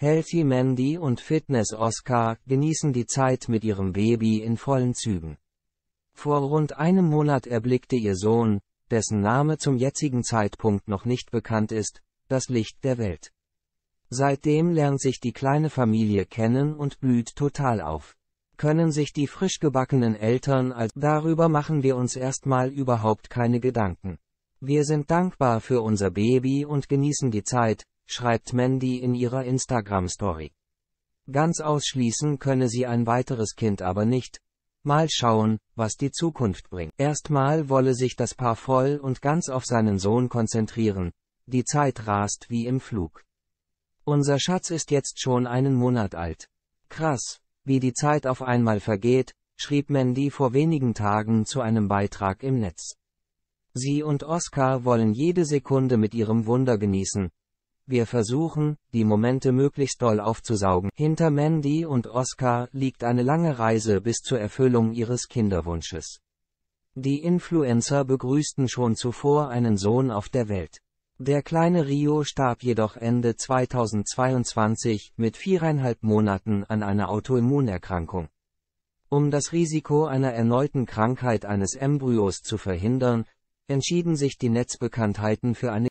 Healthy Mandy und Fitness Oscar genießen die Zeit mit ihrem Baby in vollen Zügen. Vor rund einem Monat erblickte ihr Sohn, dessen Name zum jetzigen Zeitpunkt noch nicht bekannt ist, das Licht der Welt. Seitdem lernt sich die kleine Familie kennen und blüht total auf. Können sich die frisch gebackenen Eltern als darüber machen wir uns erstmal überhaupt keine Gedanken. Wir sind dankbar für unser Baby und genießen die Zeit, schreibt Mandy in ihrer Instagram-Story. Ganz ausschließen könne sie ein weiteres Kind aber nicht. Mal schauen, was die Zukunft bringt. Erstmal wolle sich das Paar voll und ganz auf seinen Sohn konzentrieren. Die Zeit rast wie im Flug. Unser Schatz ist jetzt schon einen Monat alt. Krass, wie die Zeit auf einmal vergeht, schrieb Mandy vor wenigen Tagen zu einem Beitrag im Netz. Sie und Oscar wollen jede Sekunde mit ihrem Wunder genießen, wir versuchen, die Momente möglichst doll aufzusaugen. Hinter Mandy und Oscar liegt eine lange Reise bis zur Erfüllung ihres Kinderwunsches. Die Influencer begrüßten schon zuvor einen Sohn auf der Welt. Der kleine Rio starb jedoch Ende 2022 mit viereinhalb Monaten an einer Autoimmunerkrankung. Um das Risiko einer erneuten Krankheit eines Embryos zu verhindern, entschieden sich die Netzbekanntheiten für eine